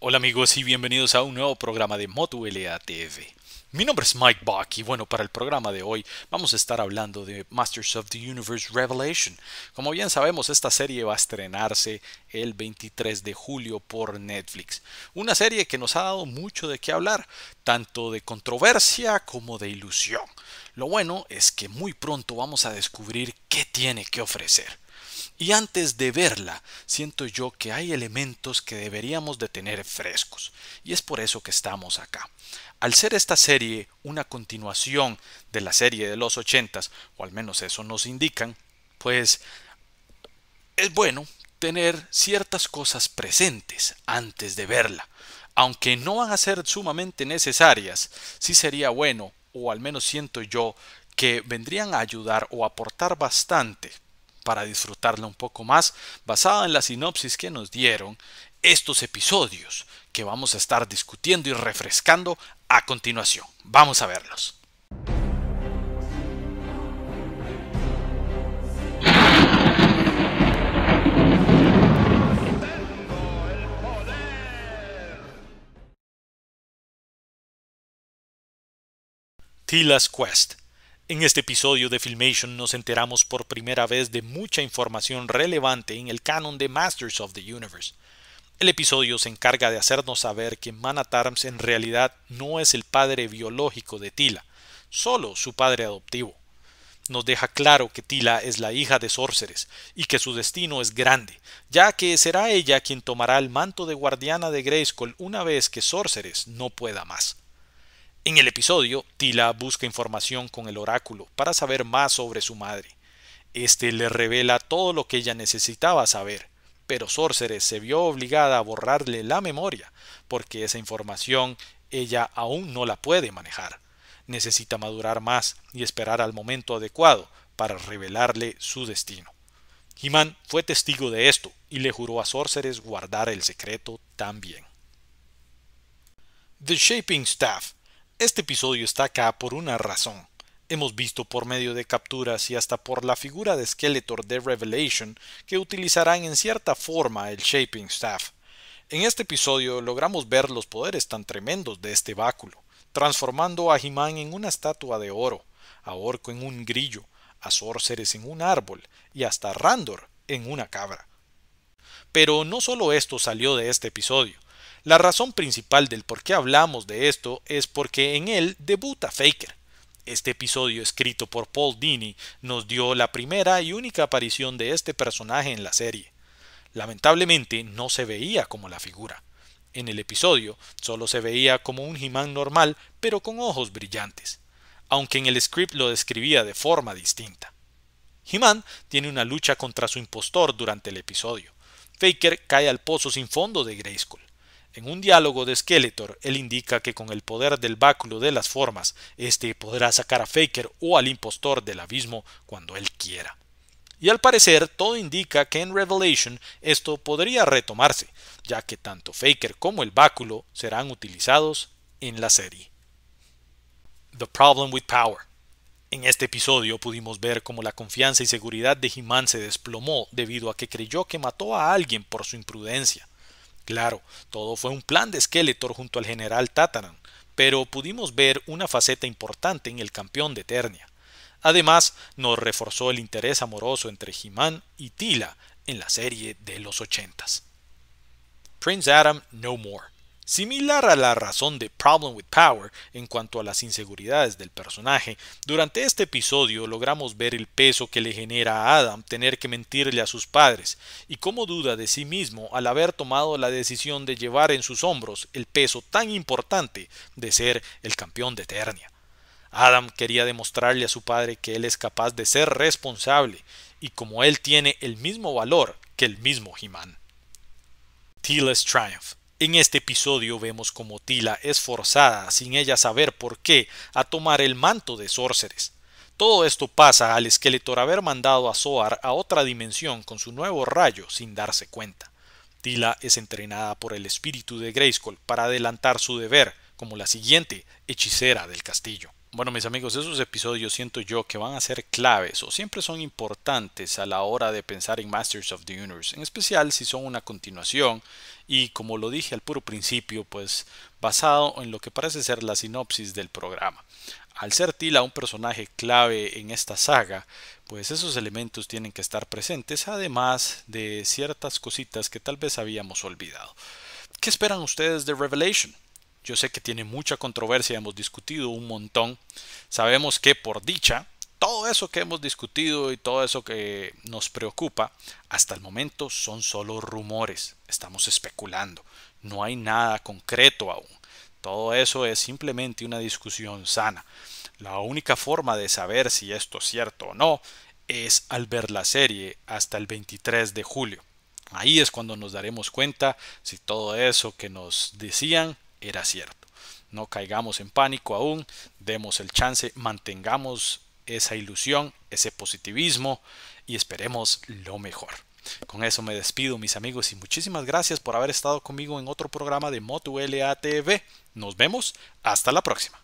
Hola amigos y bienvenidos a un nuevo programa de MotoLA TV. Mi nombre es Mike Bach y bueno, para el programa de hoy vamos a estar hablando de Masters of the Universe Revelation. Como bien sabemos, esta serie va a estrenarse el 23 de julio por Netflix. Una serie que nos ha dado mucho de qué hablar, tanto de controversia como de ilusión. Lo bueno es que muy pronto vamos a descubrir tiene que ofrecer. Y antes de verla, siento yo que hay elementos que deberíamos de tener frescos. Y es por eso que estamos acá. Al ser esta serie una continuación de la serie de los ochentas, o al menos eso nos indican, pues es bueno tener ciertas cosas presentes antes de verla. Aunque no van a ser sumamente necesarias, sí sería bueno, o al menos siento yo, que vendrían a ayudar o aportar bastante para disfrutarla un poco más, basada en la sinopsis que nos dieron estos episodios que vamos a estar discutiendo y refrescando a continuación. Vamos a verlos. Tila's Quest en este episodio de Filmation nos enteramos por primera vez de mucha información relevante en el canon de Masters of the Universe. El episodio se encarga de hacernos saber que Manatarms en realidad no es el padre biológico de Tila, solo su padre adoptivo. Nos deja claro que Tila es la hija de Sorceres y que su destino es grande, ya que será ella quien tomará el manto de guardiana de Grayskull una vez que Sorceres no pueda más. En el episodio, Tila busca información con el oráculo para saber más sobre su madre. Este le revela todo lo que ella necesitaba saber, pero Sorceres se vio obligada a borrarle la memoria, porque esa información ella aún no la puede manejar. Necesita madurar más y esperar al momento adecuado para revelarle su destino. he fue testigo de esto y le juró a Sorceres guardar el secreto también. The Shaping Staff este episodio está acá por una razón. Hemos visto por medio de capturas y hasta por la figura de Skeletor de Revelation que utilizarán en cierta forma el Shaping Staff. En este episodio logramos ver los poderes tan tremendos de este báculo, transformando a he en una estatua de oro, a Orco en un grillo, a Sorceres en un árbol y hasta a Randor en una cabra. Pero no solo esto salió de este episodio, la razón principal del por qué hablamos de esto es porque en él debuta Faker. Este episodio escrito por Paul Dini nos dio la primera y única aparición de este personaje en la serie. Lamentablemente no se veía como la figura. En el episodio solo se veía como un he normal pero con ojos brillantes, aunque en el script lo describía de forma distinta. he tiene una lucha contra su impostor durante el episodio. Faker cae al pozo sin fondo de Grayskull. En un diálogo de Skeletor, él indica que con el poder del báculo de las formas, este podrá sacar a Faker o al impostor del abismo cuando él quiera. Y al parecer todo indica que en Revelation esto podría retomarse, ya que tanto Faker como el báculo serán utilizados en la serie. The Problem with Power. En este episodio pudimos ver cómo la confianza y seguridad de he se desplomó debido a que creyó que mató a alguien por su imprudencia. Claro, todo fue un plan de Skeletor junto al general Tataran, pero pudimos ver una faceta importante en el campeón de Ternia. Además, nos reforzó el interés amoroso entre he y Tila en la serie de los ochentas. Prince Adam No More Similar a la razón de Problem with Power en cuanto a las inseguridades del personaje, durante este episodio logramos ver el peso que le genera a Adam tener que mentirle a sus padres y cómo duda de sí mismo al haber tomado la decisión de llevar en sus hombros el peso tan importante de ser el campeón de Eternia. Adam quería demostrarle a su padre que él es capaz de ser responsable y como él tiene el mismo valor que el mismo He-Man. Triumph en este episodio vemos como Tila es forzada, sin ella saber por qué, a tomar el manto de Sorceres. Todo esto pasa al Skeletor haber mandado a Soar a otra dimensión con su nuevo rayo sin darse cuenta. Tila es entrenada por el espíritu de Grayskull para adelantar su deber como la siguiente hechicera del castillo. Bueno, mis amigos, esos episodios siento yo que van a ser claves o siempre son importantes a la hora de pensar en Masters of the Universe, en especial si son una continuación y como lo dije al puro principio, pues basado en lo que parece ser la sinopsis del programa. Al ser Tila un personaje clave en esta saga, pues esos elementos tienen que estar presentes, además de ciertas cositas que tal vez habíamos olvidado. ¿Qué esperan ustedes de Revelation? Yo sé que tiene mucha controversia, hemos discutido un montón. Sabemos que por dicha, todo eso que hemos discutido y todo eso que nos preocupa, hasta el momento son solo rumores. Estamos especulando. No hay nada concreto aún. Todo eso es simplemente una discusión sana. La única forma de saber si esto es cierto o no es al ver la serie hasta el 23 de julio. Ahí es cuando nos daremos cuenta si todo eso que nos decían era cierto. No caigamos en pánico aún, demos el chance, mantengamos esa ilusión, ese positivismo y esperemos lo mejor. Con eso me despido mis amigos y muchísimas gracias por haber estado conmigo en otro programa de Motu LATV. Nos vemos, hasta la próxima.